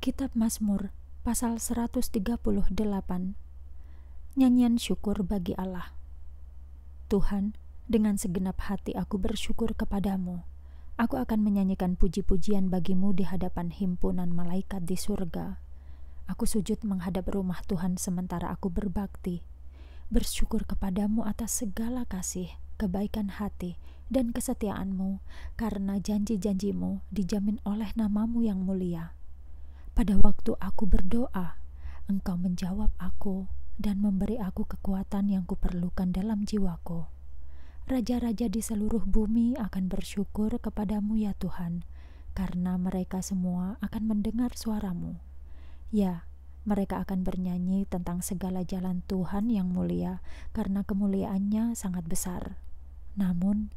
Kitab Mazmur pasal 138 Nyanyian syukur bagi Allah Tuhan, dengan segenap hati aku bersyukur kepadamu. Aku akan menyanyikan puji-pujian bagimu di hadapan himpunan malaikat di surga. Aku sujud menghadap rumah Tuhan sementara aku berbakti. Bersyukur kepadamu atas segala kasih, kebaikan hati, dan kesetiaanmu, karena janji-janjimu dijamin oleh namamu yang mulia. Pada waktu aku berdoa, engkau menjawab aku dan memberi aku kekuatan yang kuperlukan dalam jiwaku. Raja-raja di seluruh bumi akan bersyukur kepadamu ya Tuhan, karena mereka semua akan mendengar suaramu. Ya, mereka akan bernyanyi tentang segala jalan Tuhan yang mulia, karena kemuliaannya sangat besar. Namun,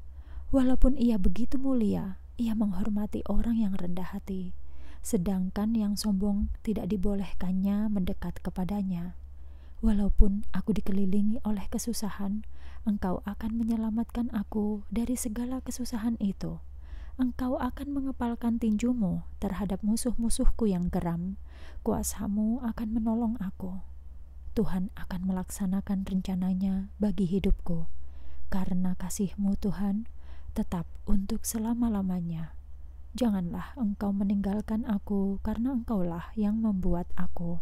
walaupun ia begitu mulia, ia menghormati orang yang rendah hati sedangkan yang sombong tidak dibolehkannya mendekat kepadanya. Walaupun aku dikelilingi oleh kesusahan, engkau akan menyelamatkan aku dari segala kesusahan itu. Engkau akan mengepalkan tinjumu terhadap musuh-musuhku yang geram. Kuasamu akan menolong aku. Tuhan akan melaksanakan rencananya bagi hidupku. Karena kasihmu Tuhan, tetap untuk selama-lamanya. Janganlah engkau meninggalkan aku, karena engkaulah yang membuat aku.